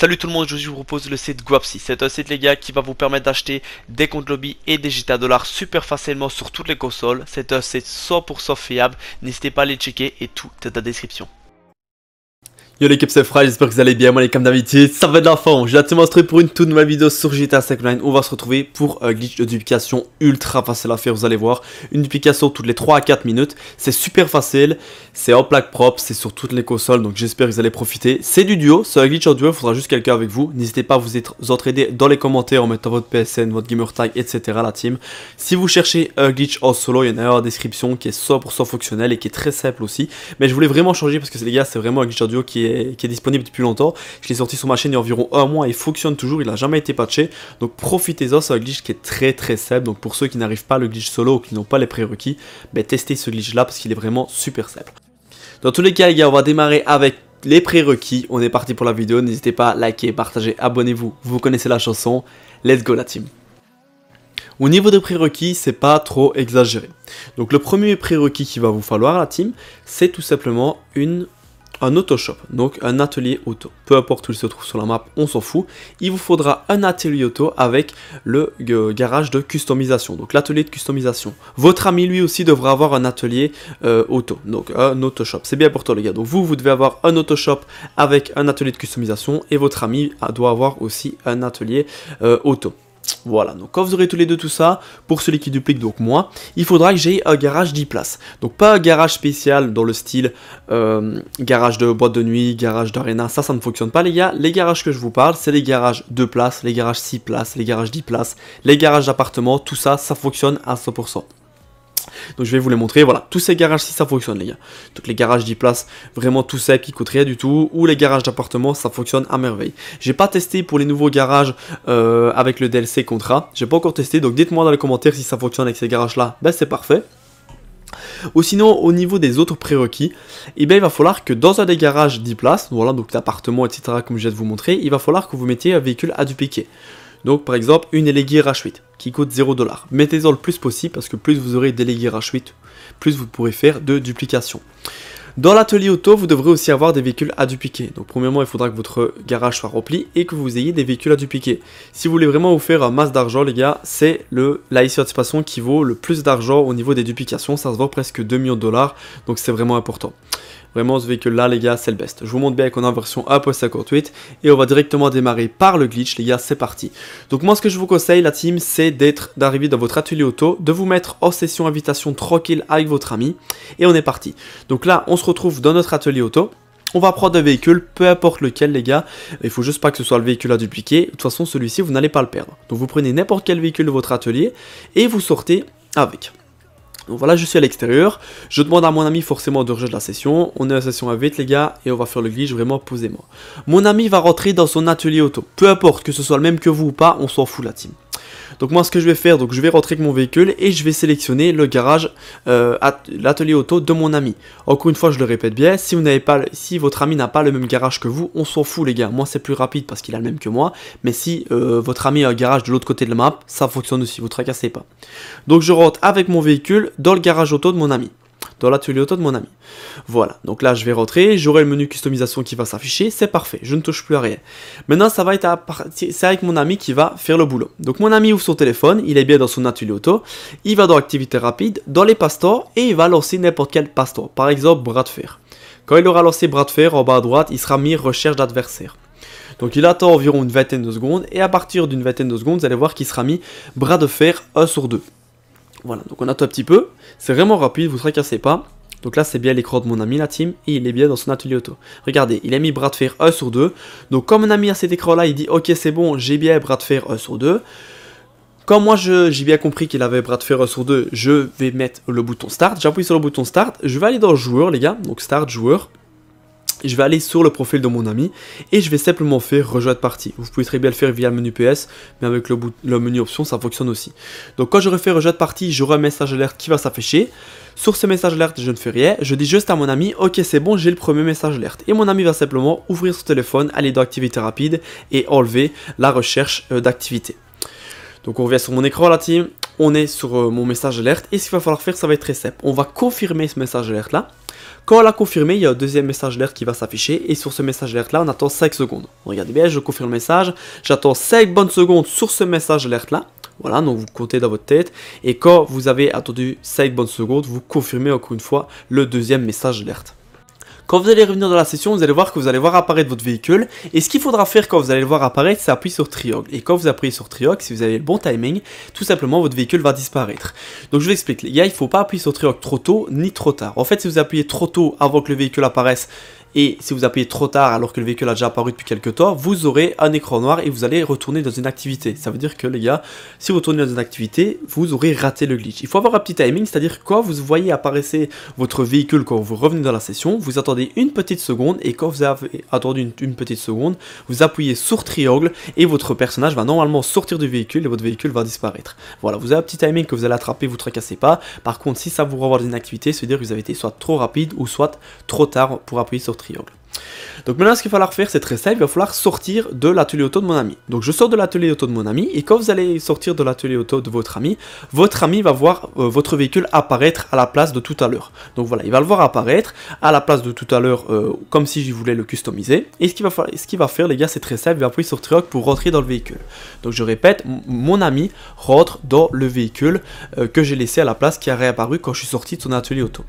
Salut tout le monde, aujourd'hui je vous propose le site Guapsi. C'est un site les gars qui va vous permettre d'acheter des comptes lobby et des GTA dollars super facilement sur toutes les consoles. C'est un site 100% fiable, n'hésitez pas à les checker et tout est dans la description. Yo les c'est Fry, j'espère que vous allez bien, moi les comme d'habitude, ça va de l'enfant Je vais te montrer pour une toute nouvelle vidéo sur GTA 5 Online, on va se retrouver pour un euh, glitch de duplication ultra facile à faire, vous allez voir. Une duplication toutes les 3 à 4 minutes, c'est super facile, c'est en plaque propre, c'est sur toutes les consoles, donc j'espère que vous allez profiter. C'est du duo, c'est un glitch en duo, il faudra juste quelqu'un avec vous, n'hésitez pas à vous entraider dans les commentaires en mettant votre PSN, votre gamer tag, etc. la team. Si vous cherchez un glitch en solo, il y en a un la description qui est 100% fonctionnel et qui est très simple aussi, mais je voulais vraiment changer parce que les gars c'est vraiment un glitch en duo qui est qui est disponible depuis longtemps. Je l'ai sorti sur ma chaîne il y a environ un mois, il fonctionne toujours, il n'a jamais été patché. Donc profitez-en, c'est un glitch qui est très très simple. Donc pour ceux qui n'arrivent pas le glitch solo ou qui n'ont pas les prérequis, mais ben, testez ce glitch là parce qu'il est vraiment super simple. Dans tous les cas les gars, on va démarrer avec les prérequis. On est parti pour la vidéo, n'hésitez pas à liker, partager, abonnez-vous, vous connaissez la chanson. Let's go la team au niveau des prérequis, c'est pas trop exagéré. Donc le premier prérequis qu'il va vous falloir, la team, c'est tout simplement une un autoshop, donc un atelier auto. Peu importe où il se trouve sur la map, on s'en fout. Il vous faudra un atelier auto avec le garage de customisation, donc l'atelier de customisation. Votre ami lui aussi devra avoir un atelier euh, auto, donc un autoshop. C'est bien pour toi les gars. Donc vous, vous devez avoir un autoshop avec un atelier de customisation et votre ami ah, doit avoir aussi un atelier euh, auto. Voilà, donc quand vous aurez tous les deux tout ça, pour celui qui duplique, donc moi, il faudra que j'ai un garage 10 places. Donc pas un garage spécial dans le style euh, garage de boîte de nuit, garage d'arena, ça, ça ne fonctionne pas les gars. Les garages que je vous parle, c'est les garages 2 places, les garages 6 places, les garages 10 places, les garages d'appartement, tout ça, ça fonctionne à 100%. Donc je vais vous les montrer, voilà, tous ces garages si ça fonctionne les gars. Donc les garages 10 places, vraiment tout sec, qui coûte rien du tout, ou les garages d'appartements, ça fonctionne à merveille. J'ai pas testé pour les nouveaux garages euh, avec le DLC contrat, j'ai pas encore testé, donc dites-moi dans les commentaires si ça fonctionne avec ces garages là, ben c'est parfait. Ou sinon, au niveau des autres prérequis, eh ben, il va falloir que dans un des garages 10 places, voilà, donc l'appartement, etc., comme je viens de vous montrer, il va falloir que vous mettiez un véhicule à dupliquer. Donc par exemple une éléguée h qui coûte 0$. Mettez-en le plus possible parce que plus vous aurez délégué H8, plus vous pourrez faire de duplication. Dans l'atelier auto, vous devrez aussi avoir des véhicules à dupliquer. Donc premièrement, il faudra que votre garage soit rempli et que vous ayez des véhicules à dupliquer. Si vous voulez vraiment vous faire un masse d'argent, les gars, c'est le la Satisfaction qui vaut le plus d'argent au niveau des duplications. Ça se vaut presque 2 millions de dollars, donc c'est vraiment important. Vraiment, ce véhicule-là, les gars, c'est le best. Je vous montre bien qu'on a une version 1.58 et on va directement démarrer par le glitch, les gars, c'est parti. Donc moi, ce que je vous conseille, la team, c'est d'arriver dans votre atelier auto, de vous mettre en session invitation tranquille avec votre ami et on est parti. Donc là, on se retrouve dans notre atelier auto. On va prendre un véhicule, peu importe lequel les gars, il faut juste pas que ce soit le véhicule à dupliquer, de toute façon celui-ci vous n'allez pas le perdre. Donc vous prenez n'importe quel véhicule de votre atelier et vous sortez avec. Donc voilà, je suis à l'extérieur, je demande à mon ami forcément de rejeter la session, on est à la session avec les gars, et on va faire le glitch vraiment posément. Mon ami va rentrer dans son atelier auto, peu importe que ce soit le même que vous ou pas, on s'en fout la team. Donc moi ce que je vais faire, donc je vais rentrer avec mon véhicule et je vais sélectionner le garage, euh, l'atelier auto de mon ami. Encore une fois, je le répète bien, si, vous n'avez pas, si votre ami n'a pas le même garage que vous, on s'en fout les gars. Moi c'est plus rapide parce qu'il a le même que moi, mais si euh, votre ami a un garage de l'autre côté de la map, ça fonctionne aussi, vous tracassez pas. Donc je rentre avec mon véhicule dans le garage auto de mon ami dans la auto de mon ami. Voilà, donc là je vais rentrer, j'aurai le menu customisation qui va s'afficher, c'est parfait, je ne touche plus à rien. Maintenant ça va être c'est avec mon ami qui va faire le boulot. Donc mon ami ouvre son téléphone, il est bien dans son atelier auto, il va dans activité rapide, dans les pastors et il va lancer n'importe quel pastor, par exemple bras de fer. Quand il aura lancé bras de fer en bas à droite, il sera mis recherche d'adversaire. Donc il attend environ une vingtaine de secondes et à partir d'une vingtaine de secondes, vous allez voir qu'il sera mis bras de fer 1 sur 2. Voilà, donc on attend un petit peu. C'est vraiment rapide, vous ne tracassez pas. Donc là, c'est bien l'écran de mon ami, la team, et il est bien dans son atelier auto. Regardez, il a mis bras de fer 1 sur 2. Donc comme mon ami a cet écran-là, il dit, ok, c'est bon, j'ai bien bras de fer 1 sur 2. Comme moi j'ai bien compris qu'il avait bras de fer sur 2, je vais mettre le bouton start. J'appuie sur le bouton start. Je vais aller dans joueur, les gars. Donc start joueur je vais aller sur le profil de mon ami et je vais simplement faire rejoindre partie. Vous pouvez très bien le faire via le menu PS, mais avec le, menu option, ça fonctionne aussi. Donc quand je refais rejoindre partie, j'aurai un message alerte qui va s'afficher. Sur ce message alerte, je ne fais rien. Je dis juste à mon ami, ok c'est bon, j'ai le premier message alerte. Et mon ami va simplement ouvrir son téléphone, aller dans activité rapide et enlever la recherche euh, d'activité. Donc on revient sur mon écran la team. On est sur euh, mon message alerte et ce qu'il va falloir faire, ça va être très simple. On va confirmer ce message alerte là. Quand on l'a confirmé, il y a un deuxième message d'alerte qui va s'afficher et sur ce message d'alerte là, on attend 5 secondes. Regardez bien, je confirme le message, j'attends 5 bonnes secondes sur ce message d'alerte là. Voilà, donc vous comptez dans votre tête et quand vous avez attendu 5 bonnes secondes, vous confirmez encore une fois le deuxième message d'alerte. Quand vous allez revenir dans la session, vous allez voir que vous allez voir apparaître votre véhicule. Et ce qu'il faudra faire quand vous allez le voir apparaître, c'est appuyer sur triangle. Et quand vous appuyez sur triangle, si vous avez le bon timing, tout simplement votre véhicule va disparaître. Donc je vous explique, les gars, il ne faut pas appuyer sur triangle trop tôt ni trop tard. En fait, si vous appuyez trop tôt avant que le véhicule apparaisse, et si vous appuyez trop tard alors que le véhicule a déjà apparu depuis quelques temps, vous aurez un écran noir et vous allez retourner dans une activité. Ça veut dire que les gars, si vous retournez dans une activité, vous aurez raté le glitch. Il faut avoir un petit timing, c'est-à-dire quand vous voyez apparaître votre véhicule quand vous revenez dans la session, vous attendez une petite seconde et quand vous avez attendu une, petite seconde, vous appuyez sur triangle et votre personnage va normalement sortir du véhicule et votre véhicule va disparaître. Voilà, vous avez un petit timing que vous allez attraper, vous tracassez pas. Par contre, si ça vous une activité c'est-à-dire que vous avez été soit trop rapide ou soit trop tard pour appuyer sur triangle. Donc maintenant, ce qu'il va falloir faire, c'est très simple, il va falloir sortir de l'atelier auto de mon ami. Donc je sors de l'atelier auto de mon ami, et quand vous allez sortir de l'atelier auto de votre ami, votre ami va voir euh, votre véhicule apparaître à la place de tout à l'heure. Donc voilà, il va le voir apparaître à la place de tout à l'heure, euh, comme si je voulais le customiser. Et ce qu'il va, faire, les gars, c'est très simple, il va appuyer sur Truck pour rentrer dans le véhicule. Donc je répète, mon ami rentre dans le véhicule euh, que j'ai laissé à la place qui a réapparu quand je suis sorti de son atelier auto.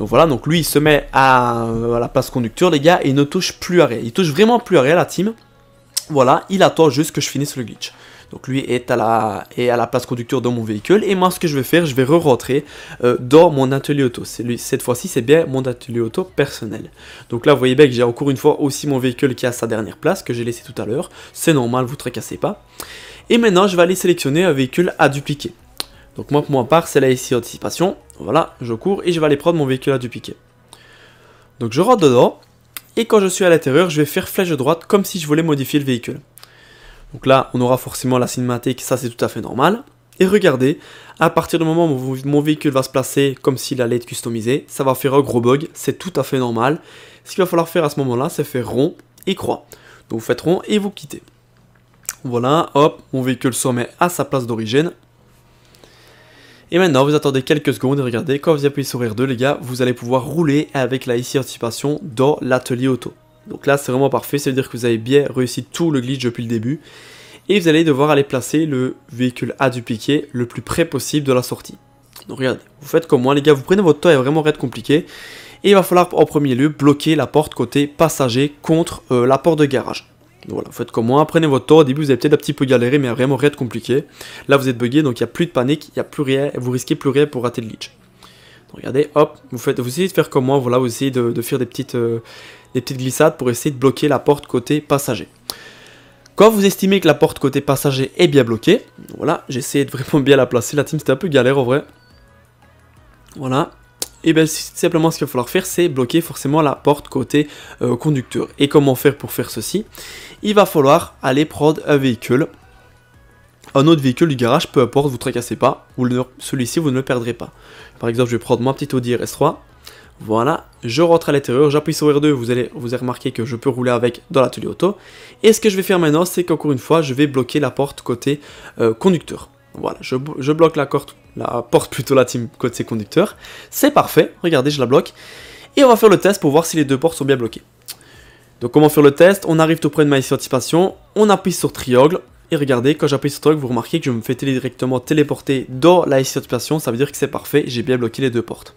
Donc voilà, donc lui il se met euh, à, la place conducteur, les gars, et il ne touche plus à rien. Il touche vraiment plus à rien, la team. Voilà, il attend juste que je finisse le glitch. Donc lui est à la, à la place conducteur de mon véhicule. Et moi, ce que je vais faire, je vais re-rentrer euh, dans mon atelier auto. cette fois-ci, c'est bien mon atelier auto personnel. Donc là, vous voyez bien que j'ai encore une fois aussi mon véhicule qui a sa dernière place, que j'ai laissé tout à l'heure. C'est normal, vous ne tracassez pas. Et maintenant, je vais aller sélectionner un véhicule à dupliquer. Donc moi pour ma part c'est là ici anticipation. Voilà, je cours et je vais aller prendre mon véhicule à du piquet. Donc je rentre dedans et quand je suis à l'intérieur je vais faire flèche droite comme si je voulais modifier le véhicule. Donc là on aura forcément la cinématique, ça c'est tout à fait normal. Et regardez, à partir du moment où mon véhicule va se placer comme s'il allait être customisé, ça va faire un gros bug, c'est tout à fait normal. Ce qu'il va falloir faire à ce moment-là, c'est faire rond et croix. Donc vous faites rond et vous quittez. Voilà, hop, mon véhicule se remet à sa place d'origine. Et maintenant, vous attendez quelques secondes et regardez, quand vous appuyez sur R2, les gars, vous allez pouvoir rouler avec la ici anticipation dans l'atelier auto. Donc là, c'est vraiment parfait, ça veut dire que vous avez bien réussi tout le glitch depuis le début. Et vous allez devoir aller placer le véhicule à dupliquer le plus près possible de la sortie. Donc regardez, vous faites comme moi les gars, vous prenez votre temps, il va vraiment être compliqué. Et il va falloir en premier lieu bloquer la porte côté passager contre euh, la porte de garage voilà, faites comme moi, prenez votre tour au début vous avez peut-être un petit peu galéré mais vraiment rien de compliqué. Là vous êtes bugué, donc il n'y a plus de panique, il a plus rien, vous risquez plus rien pour rater le leech. regardez, hop, vous, faites, vous essayez de faire comme moi, voilà, vous essayez de, faire des petites, euh, des petites glissades pour essayer de bloquer la porte côté passager. Quand vous estimez que la porte côté passager est bien bloquée, voilà, essayé de vraiment bien la placer, la team c'était un peu galère en vrai. Voilà, et eh bien simplement ce qu'il va falloir faire c'est bloquer forcément la porte côté euh, conducteur. Et comment faire pour faire ceci Il va falloir aller prendre un véhicule, un autre véhicule du garage, peu importe, vous ne tracassez pas, celui-ci vous ne le perdrez pas. Par exemple je vais prendre mon petit Audi RS3, voilà, je rentre à l'intérieur, j'appuie sur R2, vous allez vous avez remarqué que je peux rouler avec dans l'atelier auto. Et ce que je vais faire maintenant, c'est qu'encore une fois, je vais bloquer la porte côté euh, conducteur. Voilà, je, bloque la, la porte plutôt la team côté conducteur. C'est parfait, regardez, je la bloque. Et on va faire le test pour voir si les deux portes sont bien bloquées. Donc comment faire le test On arrive tout près de ma anticipation, on appuie sur triangle, et regardez, quand j'appuie sur truc, vous remarquez que je me fais télé directement téléporter dans la situation. Ça veut dire que c'est parfait, j'ai bien bloqué les deux portes.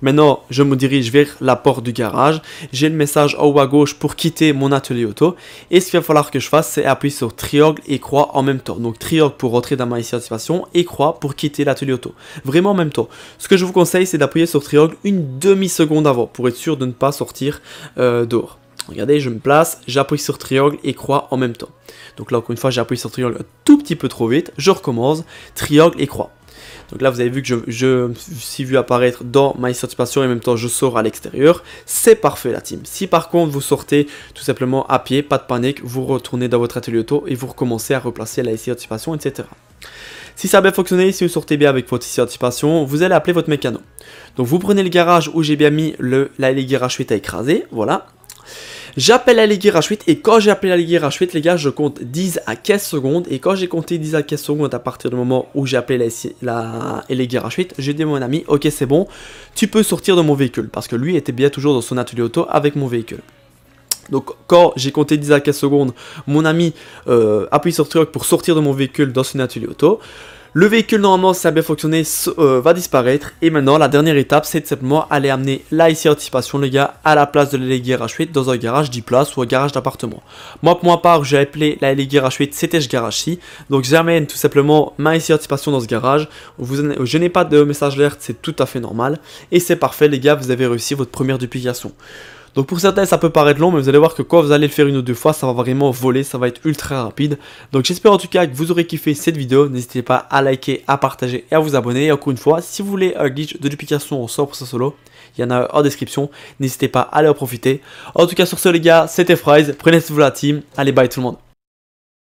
Maintenant, je me dirige vers la porte du garage. J'ai le message en haut à gauche pour quitter mon atelier auto. Et ce qu'il va falloir que je fasse, c'est appuyer sur triangle et croix en même temps. Donc triangle pour rentrer dans ma situation et croix pour quitter l'atelier auto. Vraiment en même temps. Ce que je vous conseille, c'est d'appuyer sur triangle une demi-seconde avant pour être sûr de ne pas sortir euh, dehors. Regardez, je me place, j'appuie sur triangle et croix en même temps. Donc là, encore une fois, j'appuie sur triangle un tout petit peu trop vite, je recommence, triangle et croix. Donc là, vous avez vu que je, suis vu apparaître dans ma situation et en même temps, je sors à l'extérieur. C'est parfait, la team. Si par contre, vous sortez tout simplement à pied, pas de panique, vous retournez dans votre atelier auto et vous recommencez à replacer la participation etc. Si ça a bien fonctionné, si vous sortez bien avec votre participation, vous allez appeler votre mécano. Donc vous prenez le garage où j'ai bien mis le, la, 8 à écraser, voilà, J'appelle à rash H8 et quand j'ai appelé la Rash H8, les gars, je compte 10 à 15 secondes. Et quand j'ai compté 10 à 15 secondes à partir du moment où j'ai appelé la, la, la 8 j'ai dit à mon ami, ok c'est bon, tu peux sortir de mon véhicule. Parce que lui était bien toujours dans son atelier auto avec mon véhicule. Donc quand j'ai compté 10 à 15 secondes, mon ami euh, appuie sur pour sortir de mon véhicule dans son atelier auto. Le véhicule normalement ça a bien fonctionné euh, va disparaître et maintenant la dernière étape c'est de simplement aller amener la ICI anticipation les gars à la place de la LG RH8 dans un garage 10 places ou un garage d'appartement. Moi pour ma part j'ai appelé la LG RH8 c'était ce garage-ci donc j'amène tout simplement ma ICI anticipation dans ce garage. Vous, je n'ai pas de message d'alerte c'est tout à fait normal et c'est parfait les gars vous avez réussi votre première duplication. Donc pour certains ça peut paraître long mais vous allez voir que quand vous allez le faire une ou deux fois ça va vraiment voler, ça va être ultra rapide. Donc j'espère en tout cas que vous aurez kiffé cette vidéo, n'hésitez pas à liker, à partager et à vous abonner. Et encore une fois, si vous voulez un glitch de duplication en 100% solo, il y en a en description, n'hésitez pas à aller en profiter. En tout cas sur ce les gars, c'était Fries, prenez soin de la team, allez bye tout le monde.